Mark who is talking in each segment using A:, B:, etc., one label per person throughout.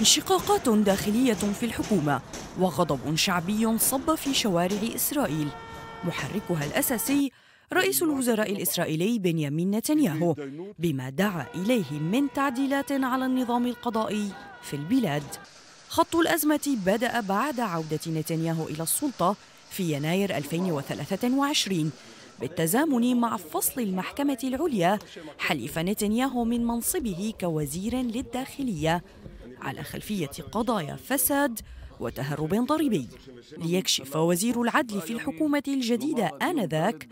A: انشقاقات داخلية في الحكومة وغضب شعبي صب في شوارع إسرائيل محركها الأساسي رئيس الوزراء الإسرائيلي بنيامين نتنياهو بما دعا إليه من تعديلات على النظام القضائي في البلاد خط الأزمة بدأ بعد عودة نتنياهو إلى السلطة في يناير 2023 بالتزامن مع فصل المحكمة العليا حلف نتنياهو من منصبه كوزير للداخلية على خلفية قضايا فساد وتهرب ضريبي ليكشف وزير العدل في الحكومة الجديدة آنذاك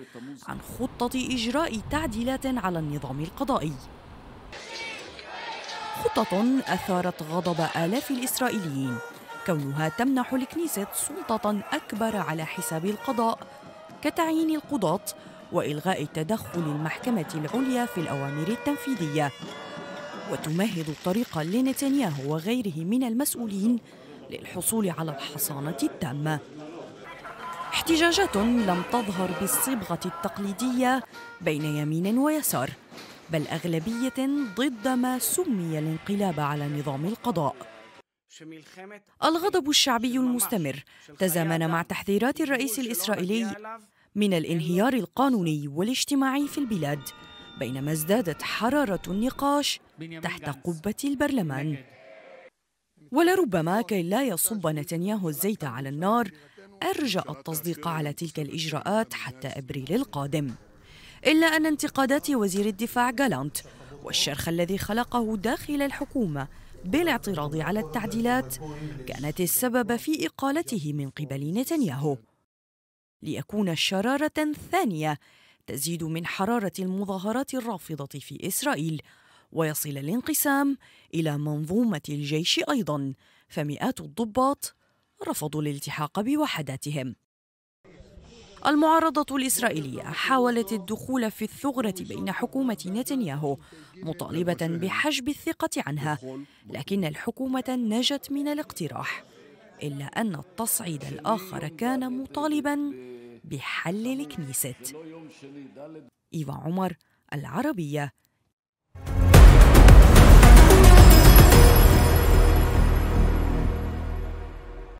A: عن خطة إجراء تعديلات على النظام القضائي خطة أثارت غضب آلاف الإسرائيليين كونها تمنح الكنيسة سلطة أكبر على حساب القضاء كتعيين القضاة وإلغاء تدخل المحكمة العليا في الأوامر التنفيذية وتمهد الطريق لنتنياهو وغيره من المسؤولين للحصول على الحصانة التامة احتجاجات لم تظهر بالصبغة التقليدية بين يمين ويسار بل أغلبية ضد ما سمي الانقلاب على نظام القضاء الغضب الشعبي المستمر تزامن مع تحذيرات الرئيس الإسرائيلي من الانهيار القانوني والاجتماعي في البلاد بينما ازدادت حرارة النقاش تحت قبة البرلمان ولربما كي لا يصب نتنياهو الزيت على النار أرجأ التصديق على تلك الإجراءات حتى أبريل القادم إلا أن انتقادات وزير الدفاع جالانت والشرخ الذي خلقه داخل الحكومة بالاعتراض على التعديلات كانت السبب في إقالته من قبل نتنياهو ليكون شرارة ثانية تزيد من حرارة المظاهرات الرافضة في إسرائيل ويصل الانقسام إلى منظومة الجيش أيضا فمئات الضباط رفضوا الالتحاق بوحداتهم المعارضة الإسرائيلية حاولت الدخول في الثغرة بين حكومة نتنياهو مطالبة بحجب الثقة عنها لكن الحكومة نجت من الاقتراح إلا أن التصعيد الآخر كان مطالباً بحل الكنيسة إيفا عمر العربية